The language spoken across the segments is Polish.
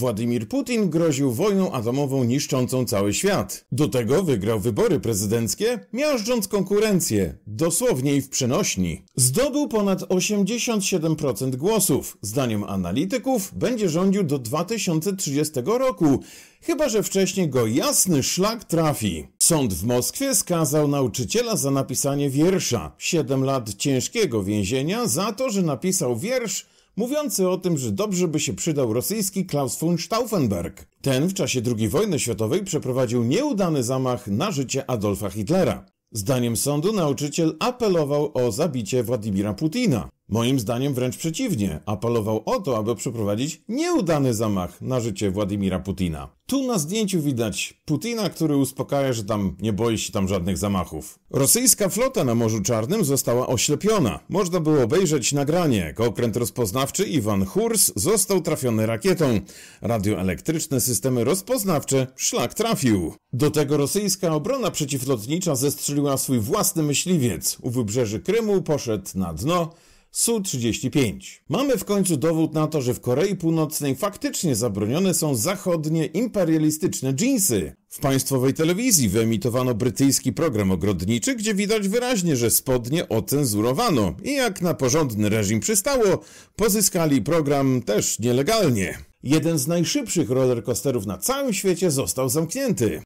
Władimir Putin groził wojną atomową niszczącą cały świat. Do tego wygrał wybory prezydenckie, miażdżąc konkurencję, dosłownie i w przenośni. Zdobył ponad 87% głosów. Zdaniem analityków będzie rządził do 2030 roku, chyba że wcześniej go jasny szlak trafi. Sąd w Moskwie skazał nauczyciela za napisanie wiersza. 7 lat ciężkiego więzienia za to, że napisał wiersz mówiący o tym, że dobrze by się przydał rosyjski Klaus von Stauffenberg. Ten w czasie II wojny światowej przeprowadził nieudany zamach na życie Adolfa Hitlera. Zdaniem sądu nauczyciel apelował o zabicie Władimira Putina. Moim zdaniem wręcz przeciwnie, apelował o to, aby przeprowadzić nieudany zamach na życie Władimira Putina. Tu na zdjęciu widać Putina, który uspokaja, że tam nie boi się tam żadnych zamachów. Rosyjska flota na Morzu Czarnym została oślepiona. Można było obejrzeć nagranie, jak okręt rozpoznawczy Iwan Hurs został trafiony rakietą. Radioelektryczne systemy rozpoznawcze szlak trafił. Do tego rosyjska obrona przeciwlotnicza zestrzeliła swój własny myśliwiec. U wybrzeży Krymu poszedł na dno Su-35. Mamy w końcu dowód na to, że w Korei Północnej faktycznie zabronione są zachodnie imperialistyczne dżinsy. W państwowej telewizji wyemitowano brytyjski program ogrodniczy, gdzie widać wyraźnie, że spodnie ocenzurowano i jak na porządny reżim przystało, pozyskali program też nielegalnie. Jeden z najszybszych rollercoasterów na całym świecie został zamknięty.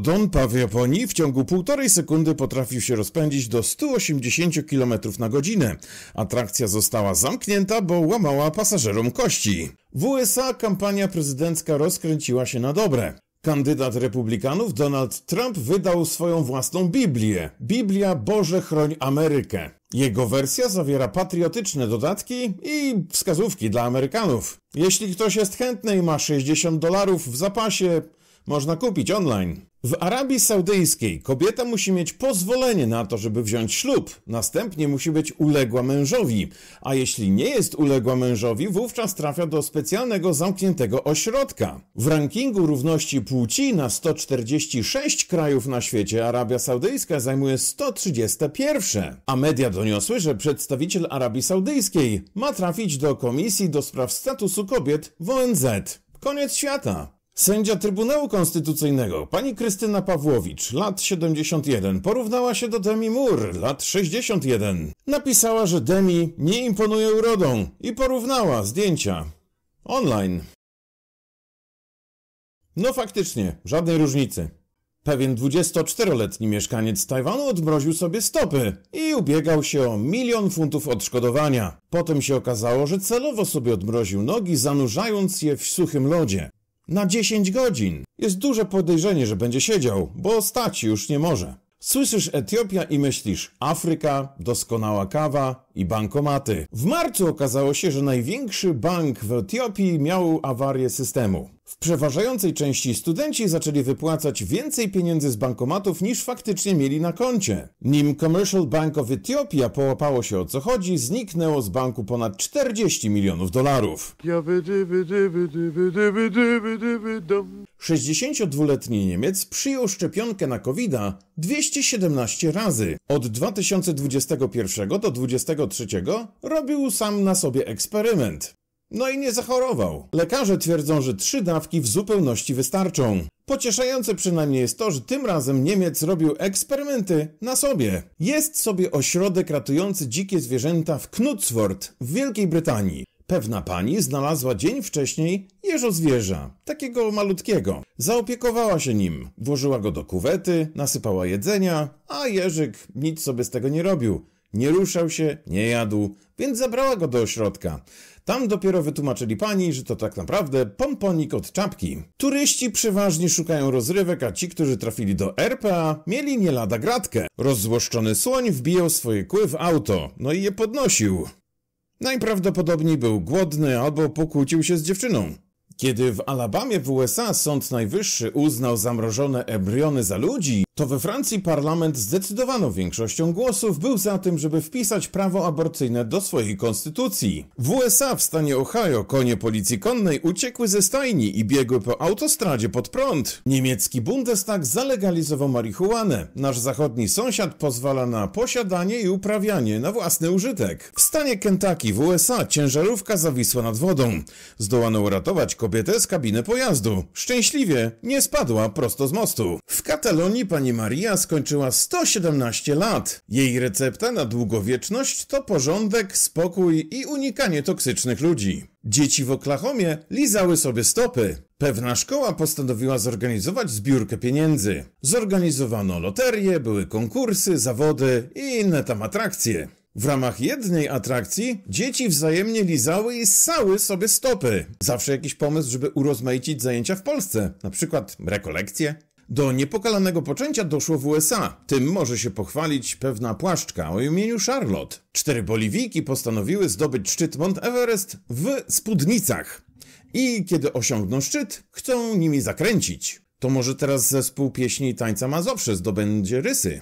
Donpa w Japonii w ciągu półtorej sekundy potrafił się rozpędzić do 180 km na godzinę. Atrakcja została zamknięta, bo łamała pasażerom kości. W USA kampania prezydencka rozkręciła się na dobre. Kandydat republikanów Donald Trump wydał swoją własną Biblię. Biblia Boże chroń Amerykę. Jego wersja zawiera patriotyczne dodatki i wskazówki dla Amerykanów. Jeśli ktoś jest chętny i ma 60 dolarów w zapasie, można kupić online. W Arabii Saudyjskiej kobieta musi mieć pozwolenie na to, żeby wziąć ślub, następnie musi być uległa mężowi, a jeśli nie jest uległa mężowi, wówczas trafia do specjalnego zamkniętego ośrodka. W rankingu równości płci na 146 krajów na świecie Arabia Saudyjska zajmuje 131, a media doniosły, że przedstawiciel Arabii Saudyjskiej ma trafić do Komisji do Spraw Statusu Kobiet w ONZ. Koniec świata! Sędzia Trybunału Konstytucyjnego, pani Krystyna Pawłowicz, lat 71, porównała się do Demi Moore, lat 61. Napisała, że Demi nie imponuje urodą i porównała zdjęcia. Online. No faktycznie, żadnej różnicy. Pewien 24-letni mieszkaniec Tajwanu odmroził sobie stopy i ubiegał się o milion funtów odszkodowania. Potem się okazało, że celowo sobie odmroził nogi, zanurzając je w suchym lodzie. Na 10 godzin. Jest duże podejrzenie, że będzie siedział, bo stać już nie może. Słyszysz Etiopia i myślisz Afryka, doskonała kawa, i bankomaty. W marcu okazało się, że największy bank w Etiopii miał awarię systemu. W przeważającej części studenci zaczęli wypłacać więcej pieniędzy z bankomatów niż faktycznie mieli na koncie. Nim Commercial Bank of Ethiopia połapało się o co chodzi, zniknęło z banku ponad 40 milionów dolarów. 62-letni Niemiec przyjął szczepionkę na covid 217 razy. Od 2021 do 2022 Trzeciego robił sam na sobie eksperyment. No i nie zachorował. Lekarze twierdzą, że trzy dawki w zupełności wystarczą. Pocieszające przynajmniej jest to, że tym razem Niemiec robił eksperymenty na sobie. Jest sobie ośrodek ratujący dzikie zwierzęta w Knutsford w Wielkiej Brytanii. Pewna pani znalazła dzień wcześniej jeżo zwierza, takiego malutkiego. Zaopiekowała się nim, włożyła go do kuwety, nasypała jedzenia, a jeżyk nic sobie z tego nie robił. Nie ruszał się, nie jadł, więc zabrała go do ośrodka. Tam dopiero wytłumaczyli pani, że to tak naprawdę pomponik od czapki. Turyści przeważnie szukają rozrywek, a ci, którzy trafili do RPA, mieli nie lada gratkę. Rozzłoszczony słoń wbijał swoje kły w auto, no i je podnosił. Najprawdopodobniej był głodny albo pokłócił się z dziewczyną. Kiedy w Alabamie w USA Sąd Najwyższy uznał zamrożone embriony za ludzi, to we Francji parlament zdecydowaną większością głosów był za tym, żeby wpisać prawo aborcyjne do swojej konstytucji. W USA w stanie Ohio konie policji konnej uciekły ze stajni i biegły po autostradzie pod prąd. Niemiecki Bundestag zalegalizował marihuanę. Nasz zachodni sąsiad pozwala na posiadanie i uprawianie na własny użytek. W stanie Kentucky w USA ciężarówka zawisła nad wodą. Zdołano uratować kobietę kobietę z kabiny pojazdu. Szczęśliwie nie spadła prosto z mostu. W Katalonii pani Maria skończyła 117 lat. Jej recepta na długowieczność to porządek, spokój i unikanie toksycznych ludzi. Dzieci w Oklahomie lizały sobie stopy. Pewna szkoła postanowiła zorganizować zbiórkę pieniędzy. Zorganizowano loterie, były konkursy, zawody i inne tam atrakcje. W ramach jednej atrakcji dzieci wzajemnie lizały i ssały sobie stopy. Zawsze jakiś pomysł, żeby urozmaicić zajęcia w Polsce, na przykład rekolekcje. Do niepokalanego poczęcia doszło w USA. Tym może się pochwalić pewna płaszczka o imieniu Charlotte. Cztery Boliwijki postanowiły zdobyć szczyt Mount Everest w spódnicach. I kiedy osiągną szczyt, chcą nimi zakręcić. To może teraz zespół pieśni i tańca Mazowsze zdobędzie rysy.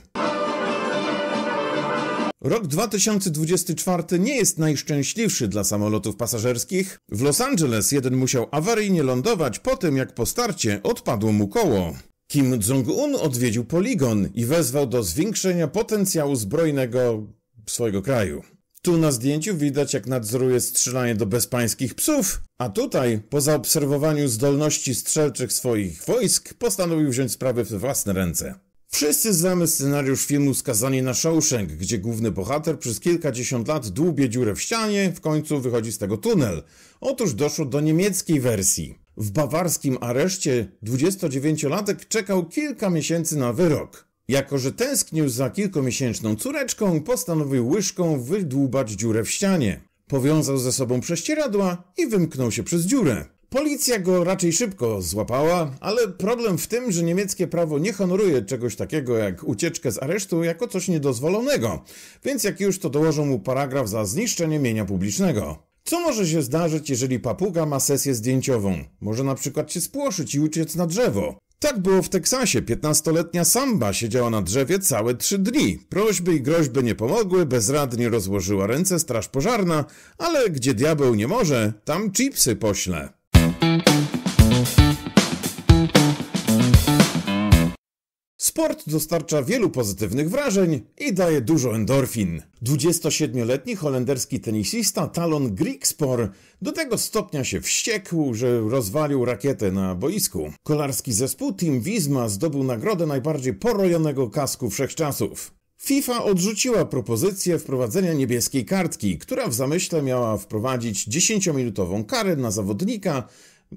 Rok 2024 nie jest najszczęśliwszy dla samolotów pasażerskich. W Los Angeles jeden musiał awaryjnie lądować po tym, jak po starcie odpadło mu koło. Kim Jong-un odwiedził poligon i wezwał do zwiększenia potencjału zbrojnego swojego kraju. Tu na zdjęciu widać, jak nadzoruje strzelanie do bezpańskich psów, a tutaj, po zaobserwowaniu zdolności strzelczych swoich wojsk, postanowił wziąć sprawy w własne ręce. Wszyscy znamy scenariusz filmu Skazanie na Shawshank, gdzie główny bohater przez kilkadziesiąt lat dłubie dziurę w ścianie, w końcu wychodzi z tego tunel. Otóż doszło do niemieckiej wersji. W bawarskim areszcie 29-latek czekał kilka miesięcy na wyrok. Jako, że tęsknił za kilkomiesięczną córeczką, postanowił łyżką wydłubać dziurę w ścianie. Powiązał ze sobą prześcieradła i wymknął się przez dziurę. Policja go raczej szybko złapała, ale problem w tym, że niemieckie prawo nie honoruje czegoś takiego jak ucieczkę z aresztu jako coś niedozwolonego, więc jak już to dołożą mu paragraf za zniszczenie mienia publicznego. Co może się zdarzyć, jeżeli papuga ma sesję zdjęciową? Może na przykład się spłoszyć i uciec na drzewo. Tak było w Teksasie. 15-letnia Samba siedziała na drzewie całe trzy dni. Prośby i groźby nie pomogły, bezradnie rozłożyła ręce straż pożarna, ale gdzie diabeł nie może, tam chipsy pośle. Sport dostarcza wielu pozytywnych wrażeń i daje dużo endorfin. 27-letni holenderski tenisista Talon Grigspor do tego stopnia się wściekł, że rozwalił rakietę na boisku. Kolarski zespół Team Visma zdobył nagrodę najbardziej porojonego kasku wszechczasów. FIFA odrzuciła propozycję wprowadzenia niebieskiej kartki, która w zamyśle miała wprowadzić 10-minutową karę na zawodnika,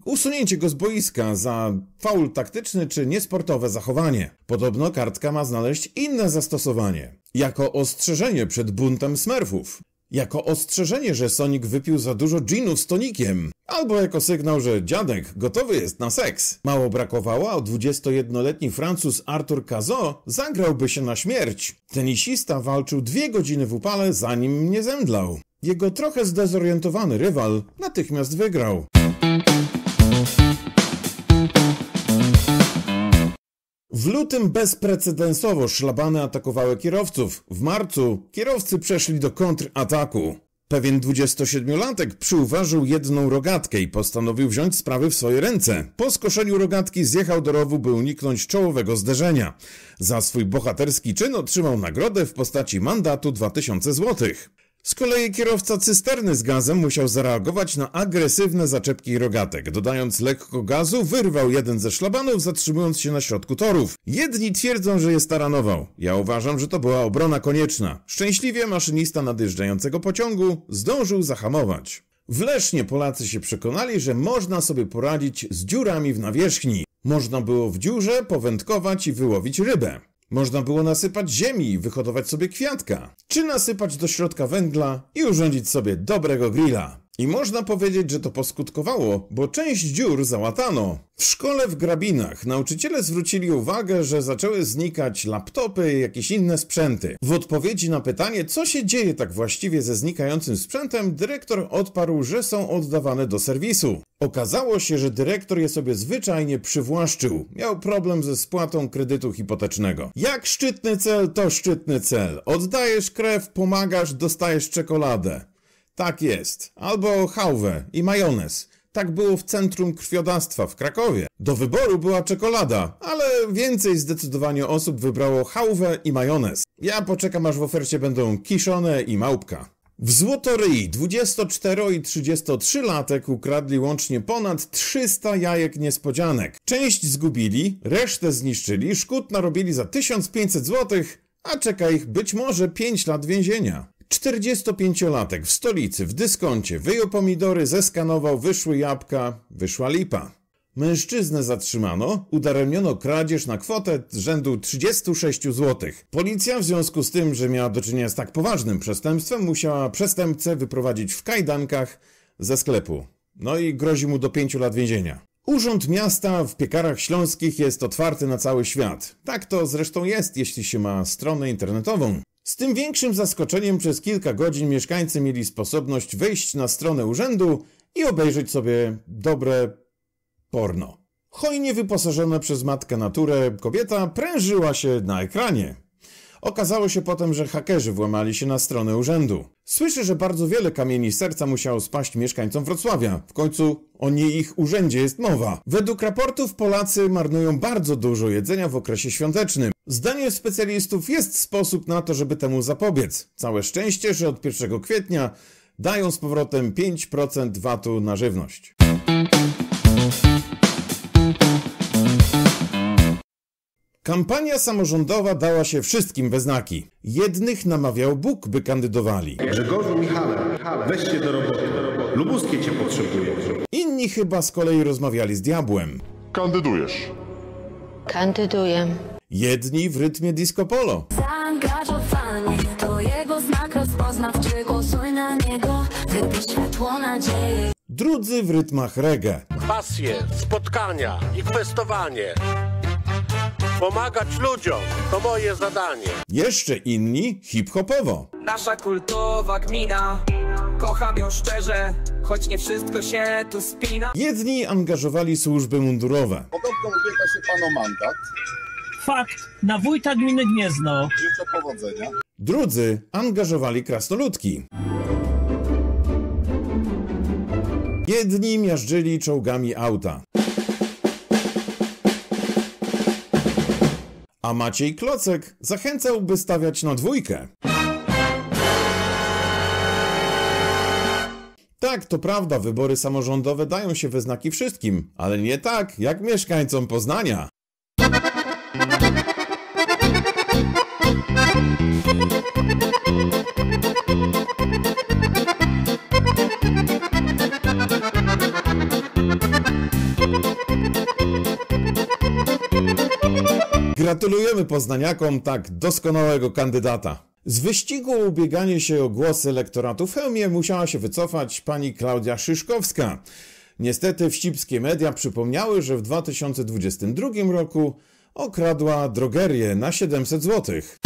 usunięcie go z boiska za faul taktyczny czy niesportowe zachowanie. Podobno kartka ma znaleźć inne zastosowanie. Jako ostrzeżenie przed buntem smurfów, Jako ostrzeżenie, że Sonic wypił za dużo ginu z tonikiem. Albo jako sygnał, że dziadek gotowy jest na seks. Mało brakowało, a 21-letni Francuz Arthur Cazot zagrałby się na śmierć. Tenisista walczył dwie godziny w upale, zanim nie zemdlał. Jego trochę zdezorientowany rywal natychmiast wygrał. W lutym bezprecedensowo szlabany atakowały kierowców. W marcu kierowcy przeszli do kontrataku. Pewien 27-latek przyuważył jedną rogatkę i postanowił wziąć sprawy w swoje ręce. Po skoszeniu rogatki zjechał do rowu, by uniknąć czołowego zderzenia. Za swój bohaterski czyn otrzymał nagrodę w postaci mandatu 2000 złotych. Z kolei kierowca cysterny z gazem musiał zareagować na agresywne zaczepki rogatek. Dodając lekko gazu, wyrwał jeden ze szlabanów, zatrzymując się na środku torów. Jedni twierdzą, że je staranował. Ja uważam, że to była obrona konieczna. Szczęśliwie maszynista nadjeżdżającego pociągu zdążył zahamować. W Lesznie Polacy się przekonali, że można sobie poradzić z dziurami w nawierzchni. Można było w dziurze powędkować i wyłowić rybę. Można było nasypać ziemi, wyhodować sobie kwiatka, czy nasypać do środka węgla i urządzić sobie dobrego grilla. I można powiedzieć, że to poskutkowało, bo część dziur załatano. W szkole w Grabinach nauczyciele zwrócili uwagę, że zaczęły znikać laptopy i jakieś inne sprzęty. W odpowiedzi na pytanie, co się dzieje tak właściwie ze znikającym sprzętem, dyrektor odparł, że są oddawane do serwisu. Okazało się, że dyrektor je sobie zwyczajnie przywłaszczył. Miał problem ze spłatą kredytu hipotecznego. Jak szczytny cel, to szczytny cel. Oddajesz krew, pomagasz, dostajesz czekoladę. Tak jest. Albo hałwę i majonez. Tak było w Centrum Krwiodawstwa w Krakowie. Do wyboru była czekolada, ale więcej zdecydowanie osób wybrało hałwę i majonez. Ja poczekam aż w ofercie będą kiszone i małpka. W Złotoryi 24 i 33 latek ukradli łącznie ponad 300 jajek niespodzianek. Część zgubili, resztę zniszczyli, szkód narobili za 1500 zł, a czeka ich być może 5 lat więzienia. 45-latek w stolicy, w dyskoncie, wyjął pomidory, zeskanował, wyszły jabłka, wyszła lipa. Mężczyznę zatrzymano, udaremniono kradzież na kwotę rzędu 36 zł. Policja w związku z tym, że miała do czynienia z tak poważnym przestępstwem, musiała przestępcę wyprowadzić w kajdankach ze sklepu. No i grozi mu do 5 lat więzienia. Urząd Miasta w Piekarach Śląskich jest otwarty na cały świat. Tak to zresztą jest, jeśli się ma stronę internetową. Z tym większym zaskoczeniem przez kilka godzin mieszkańcy mieli sposobność wejść na stronę urzędu i obejrzeć sobie dobre porno. Hojnie wyposażona przez matkę naturę kobieta prężyła się na ekranie. Okazało się potem, że hakerzy włamali się na stronę urzędu. Słyszę, że bardzo wiele kamieni serca musiało spaść mieszkańcom Wrocławia. W końcu o nie ich urzędzie jest mowa. Według raportów Polacy marnują bardzo dużo jedzenia w okresie świątecznym. Zdaniem specjalistów jest sposób na to, żeby temu zapobiec. Całe szczęście, że od 1 kwietnia dają z powrotem 5% VAT-u na żywność. Kampania samorządowa dała się wszystkim we znaki. Jednych namawiał Bóg, by kandydowali. Grzegorzu Michale, Michale weźcie do roboty. Lubuskie cię potrzebuje. Inni chyba z kolei rozmawiali z diabłem. Kandydujesz. Kandyduję. Jedni w rytmie disco polo. Zaangażowanie to jego znak rozpoznawczy. Głosuj na niego, gdyby światło nadziei. Drudzy w rytmach reggae. Pasje, spotkania i kwestowanie. Pomagać ludziom to moje zadanie. Jeszcze inni hip-hopowo. Nasza kultowa gmina, kocham ją szczerze, choć nie wszystko się tu spina. Jedni angażowali służby mundurowe. Podobno ubiega się pan o mandat. Fakt, na wójta gminy Gniezno. Życzę powodzenia. Drudzy angażowali krasnoludki. Jedni miażdżyli czołgami auta. a Maciej Klocek zachęcał, by stawiać na dwójkę. Tak, to prawda, wybory samorządowe dają się we znaki wszystkim, ale nie tak jak mieszkańcom Poznania. Gratulujemy poznaniakom tak doskonałego kandydata. Z wyścigu ubieganie się o głosy elektoratu w Chełmie musiała się wycofać pani Klaudia Szyszkowska. Niestety wścibskie media przypomniały, że w 2022 roku okradła drogerię na 700 złotych.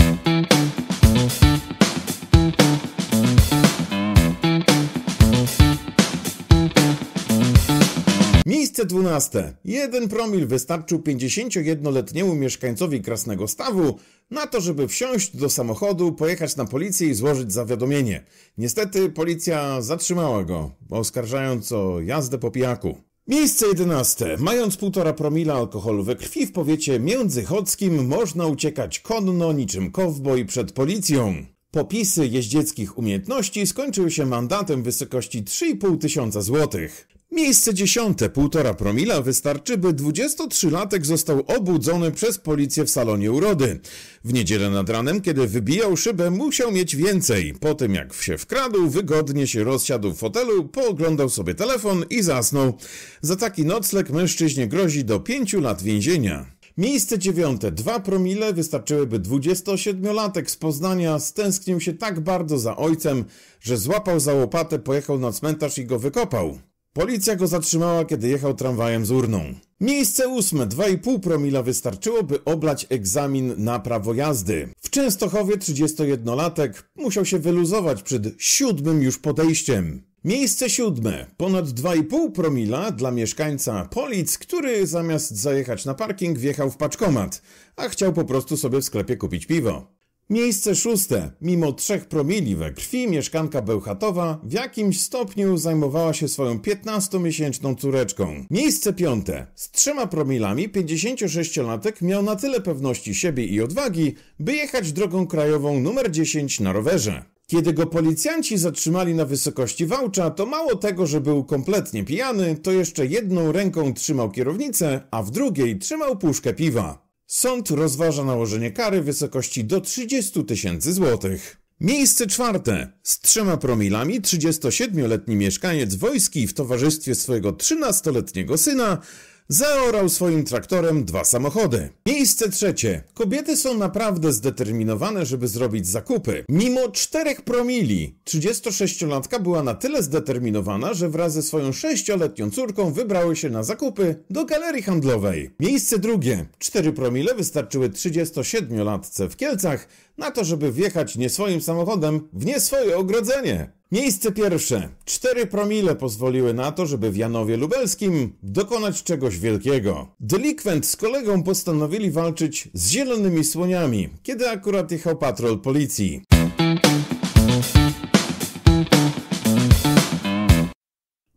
Miejsce 12. Jeden promil wystarczył 51-letniemu mieszkańcowi Krasnego Stawu na to, żeby wsiąść do samochodu, pojechać na policję i złożyć zawiadomienie. Niestety policja zatrzymała go, oskarżając o jazdę po pijaku. Miejsce 11. Mając 1,5 promila alkoholu we krwi w powiecie międzychodzkim można uciekać konno niczym kowboj przed policją. Popisy jeździeckich umiejętności skończyły się mandatem w wysokości 3,5 tysiąca złotych. Miejsce dziesiąte, półtora promila wystarczy, by 23-latek został obudzony przez policję w salonie urody. W niedzielę nad ranem, kiedy wybijał szybę, musiał mieć więcej. Po tym jak się wkradł, wygodnie się rozsiadł w fotelu, pooglądał sobie telefon i zasnął. Za taki nocleg mężczyźnie grozi do 5 lat więzienia. Miejsce dziewiąte. Dwa promile wystarczyłyby 27-latek z Poznania. Stęsknił się tak bardzo za ojcem, że złapał za łopatę, pojechał na cmentarz i go wykopał. Policja go zatrzymała, kiedy jechał tramwajem z urną. Miejsce ósme, 2,5 promila wystarczyło, by oblać egzamin na prawo jazdy. W Częstochowie 31-latek musiał się wyluzować przed siódmym już podejściem. Miejsce siódme, ponad 2,5 promila dla mieszkańca Polic, który zamiast zajechać na parking wjechał w paczkomat, a chciał po prostu sobie w sklepie kupić piwo. Miejsce szóste. Mimo trzech promili we krwi, mieszkanka Bełchatowa w jakimś stopniu zajmowała się swoją 15-miesięczną córeczką. Miejsce piąte. Z trzema promilami 56-latek miał na tyle pewności siebie i odwagi, by jechać drogą krajową numer 10 na rowerze. Kiedy go policjanci zatrzymali na wysokości Wałcza, to mało tego, że był kompletnie pijany, to jeszcze jedną ręką trzymał kierownicę, a w drugiej trzymał puszkę piwa. Sąd rozważa nałożenie kary w wysokości do 30 tysięcy złotych. Miejsce czwarte. Z trzema promilami 37-letni mieszkaniec wojski w towarzystwie swojego 13-letniego syna zaorał swoim traktorem dwa samochody. Miejsce trzecie. Kobiety są naprawdę zdeterminowane, żeby zrobić zakupy. Mimo czterech promili, 36-latka była na tyle zdeterminowana, że wraz ze swoją sześcioletnią córką wybrały się na zakupy do galerii handlowej. Miejsce drugie. 4 promile wystarczyły 37-latce w Kielcach na to, żeby wjechać nie swoim samochodem w nieswoje ogrodzenie. Miejsce pierwsze. Cztery promile pozwoliły na to, żeby w Janowie Lubelskim dokonać czegoś wielkiego. Delikwent z kolegą postanowili walczyć z zielonymi słoniami, kiedy akurat jechał patrol policji.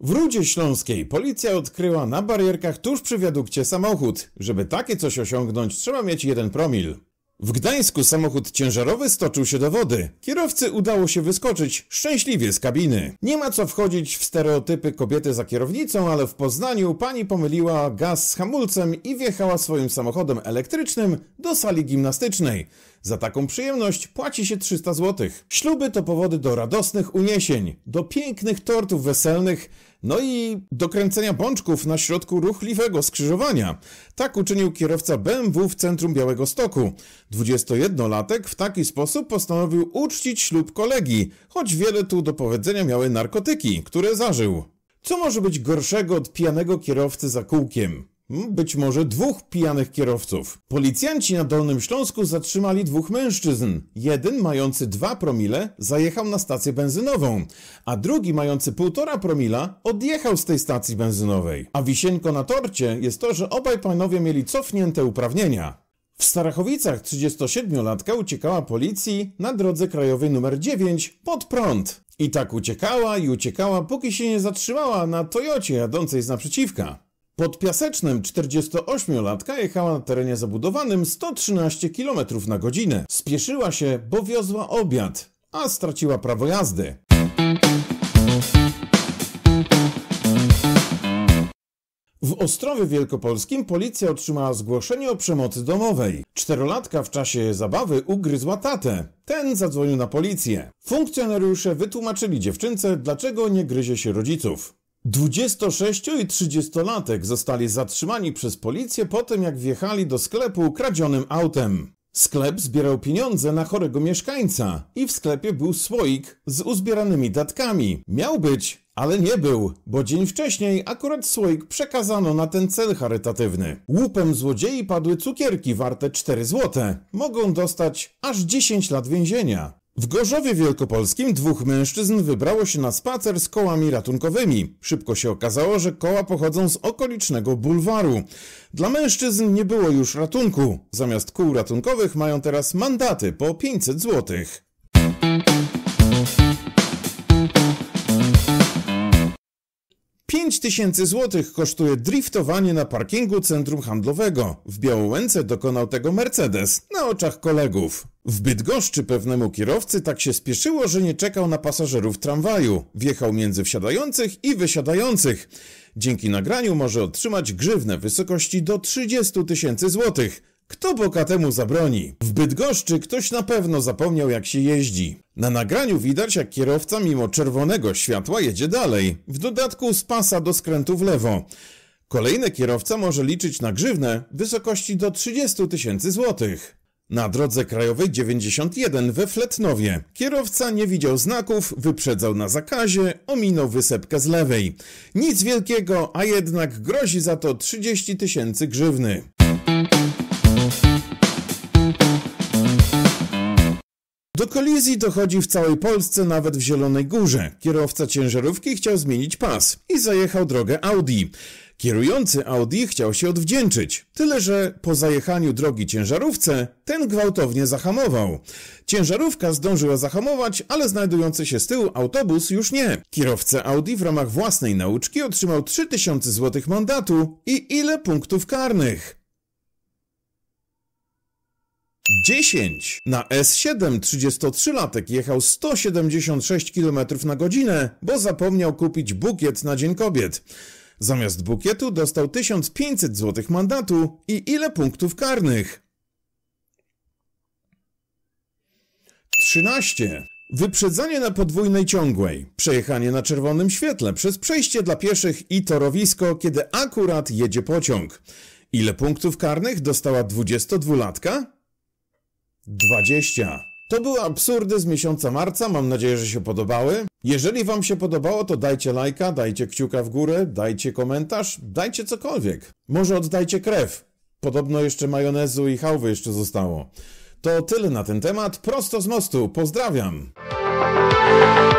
W Rudzie Śląskiej policja odkryła na barierkach tuż przy wiadukcie samochód. Żeby takie coś osiągnąć, trzeba mieć jeden promil. W Gdańsku samochód ciężarowy stoczył się do wody. Kierowcy udało się wyskoczyć szczęśliwie z kabiny. Nie ma co wchodzić w stereotypy kobiety za kierownicą, ale w Poznaniu pani pomyliła gaz z hamulcem i wjechała swoim samochodem elektrycznym do sali gimnastycznej. Za taką przyjemność płaci się 300 zł. Śluby to powody do radosnych uniesień, do pięknych tortów weselnych, no i dokręcenia bączków na środku ruchliwego skrzyżowania. Tak uczynił kierowca BMW w centrum Białego Stoku. 21-latek w taki sposób postanowił uczcić ślub kolegi, choć wiele tu do powiedzenia miały narkotyki, które zażył. Co może być gorszego od pijanego kierowcy za kółkiem? być może dwóch pijanych kierowców. Policjanci na Dolnym Śląsku zatrzymali dwóch mężczyzn. Jeden mający dwa promile zajechał na stację benzynową, a drugi mający półtora promila odjechał z tej stacji benzynowej. A wisienko na torcie jest to, że obaj panowie mieli cofnięte uprawnienia. W Starachowicach 37-latka uciekała policji na drodze krajowej numer 9 pod prąd. I tak uciekała i uciekała, póki się nie zatrzymała na Toyocie jadącej z naprzeciwka. Pod piasecznym 48-latka jechała na terenie zabudowanym 113 km na godzinę. Spieszyła się, bo wiozła obiad, a straciła prawo jazdy. W Ostrowie Wielkopolskim policja otrzymała zgłoszenie o przemocy domowej. Czterolatka w czasie zabawy ugryzła tatę. Ten zadzwonił na policję. Funkcjonariusze wytłumaczyli dziewczynce, dlaczego nie gryzie się rodziców. 26 i 30-latek zostali zatrzymani przez policję po tym, jak wjechali do sklepu kradzionym autem. Sklep zbierał pieniądze na chorego mieszkańca i w sklepie był słoik z uzbieranymi datkami. Miał być, ale nie był, bo dzień wcześniej akurat słoik przekazano na ten cel charytatywny. Łupem złodziei padły cukierki warte 4 złote. Mogą dostać aż 10 lat więzienia. W Gorzowie Wielkopolskim dwóch mężczyzn wybrało się na spacer z kołami ratunkowymi. Szybko się okazało, że koła pochodzą z okolicznego bulwaru. Dla mężczyzn nie było już ratunku. Zamiast kół ratunkowych mają teraz mandaty po 500 złotych. 5000 zł kosztuje driftowanie na parkingu centrum handlowego. W Białołęce dokonał tego Mercedes na oczach kolegów. W Bydgoszczy pewnemu kierowcy tak się spieszyło, że nie czekał na pasażerów tramwaju. Wjechał między wsiadających i wysiadających. Dzięki nagraniu może otrzymać grzywnę wysokości do 30 tysięcy złotych. Kto temu zabroni? W Bydgoszczy ktoś na pewno zapomniał jak się jeździ. Na nagraniu widać jak kierowca mimo czerwonego światła jedzie dalej. W dodatku z pasa do skrętu w lewo. Kolejny kierowca może liczyć na grzywnę w wysokości do 30 tysięcy złotych. Na drodze krajowej 91 we Fletnowie kierowca nie widział znaków, wyprzedzał na zakazie, ominął wysepkę z lewej. Nic wielkiego, a jednak grozi za to 30 tysięcy grzywny. Do kolizji dochodzi w całej Polsce, nawet w Zielonej Górze. Kierowca ciężarówki chciał zmienić pas i zajechał drogę Audi. Kierujący Audi chciał się odwdzięczyć, tyle że po zajechaniu drogi ciężarówce ten gwałtownie zahamował. Ciężarówka zdążyła zahamować, ale znajdujący się z tyłu autobus już nie. Kierowca Audi w ramach własnej nauczki otrzymał 3000 zł mandatu i ile punktów karnych. 10. Na S7 33-latek jechał 176 km na godzinę, bo zapomniał kupić bukiet na Dzień Kobiet. Zamiast bukietu dostał 1500 zł mandatu i ile punktów karnych? 13. Wyprzedzanie na podwójnej ciągłej, przejechanie na czerwonym świetle przez przejście dla pieszych i torowisko, kiedy akurat jedzie pociąg. Ile punktów karnych dostała 22-latka? 20. To były absurdy z miesiąca marca, mam nadzieję, że się podobały. Jeżeli Wam się podobało, to dajcie lajka, dajcie kciuka w górę, dajcie komentarz, dajcie cokolwiek. Może oddajcie krew. Podobno jeszcze majonezu i hałwy jeszcze zostało. To tyle na ten temat. Prosto z mostu. Pozdrawiam.